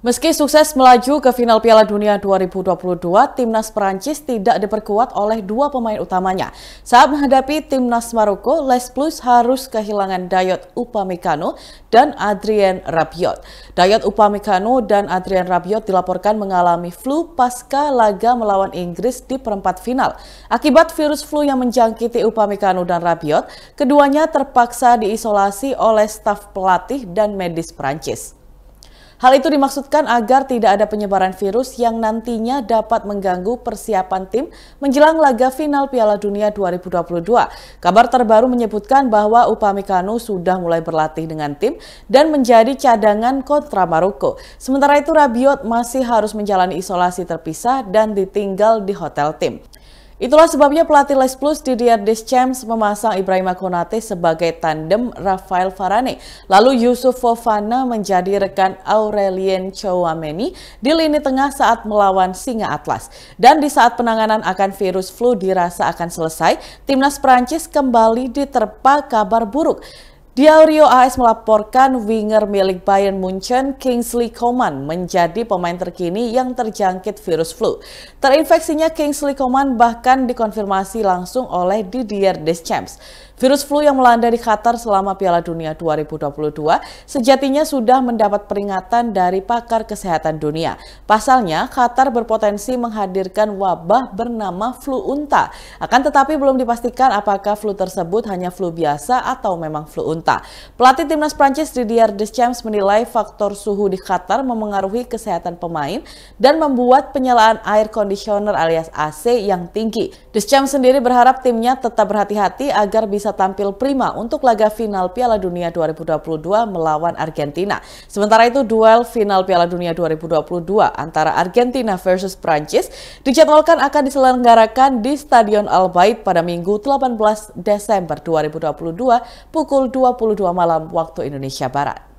Meski sukses melaju ke final Piala Dunia 2022, timnas Perancis tidak diperkuat oleh dua pemain utamanya. Saat menghadapi timnas Maroko, Les Plus harus kehilangan Dayot Upamecano dan Adrien Rabiot. Dayot Upamecano dan Adrien Rabiot dilaporkan mengalami flu pasca laga melawan Inggris di perempat final. Akibat virus flu yang menjangkiti Upamecano dan Rabiot, keduanya terpaksa diisolasi oleh staf pelatih dan medis Perancis. Hal itu dimaksudkan agar tidak ada penyebaran virus yang nantinya dapat mengganggu persiapan tim menjelang laga final Piala Dunia 2022. Kabar terbaru menyebutkan bahwa Upamecano sudah mulai berlatih dengan tim dan menjadi cadangan kontra Maroko. Sementara itu Rabiot masih harus menjalani isolasi terpisah dan ditinggal di hotel tim. Itulah sebabnya pelatih Les Plus Didier Deschamps memasang Ibrahim Konate sebagai tandem Rafael Varane. Lalu Yusuf Fofana menjadi rekan Aurelien Chouameni di lini tengah saat melawan Singa Atlas. Dan di saat penanganan akan virus flu dirasa akan selesai, timnas Prancis kembali diterpa kabar buruk. Diario AS melaporkan winger milik Bayern Munchen Kingsley Coman menjadi pemain terkini yang terjangkit virus flu. Terinfeksinya Kingsley Coman bahkan dikonfirmasi langsung oleh Didier Deschamps. Virus flu yang melanda di Qatar selama Piala Dunia 2022 sejatinya sudah mendapat peringatan dari pakar kesehatan dunia. Pasalnya, Qatar berpotensi menghadirkan wabah bernama flu unta. Akan tetapi belum dipastikan apakah flu tersebut hanya flu biasa atau memang flu unta. Pelatih timnas Prancis Didier Deschamps menilai faktor suhu di Qatar memengaruhi kesehatan pemain dan membuat penyalaan air conditioner alias AC yang tinggi. Deschamps sendiri berharap timnya tetap berhati-hati agar bisa bisa tampil prima untuk laga final Piala Dunia 2022 melawan Argentina. Sementara itu duel final Piala Dunia 2022 antara Argentina versus Prancis dijadwalkan akan diselenggarakan di Stadion Al Bayt pada Minggu 18 Desember 2022 pukul 22 malam waktu Indonesia Barat.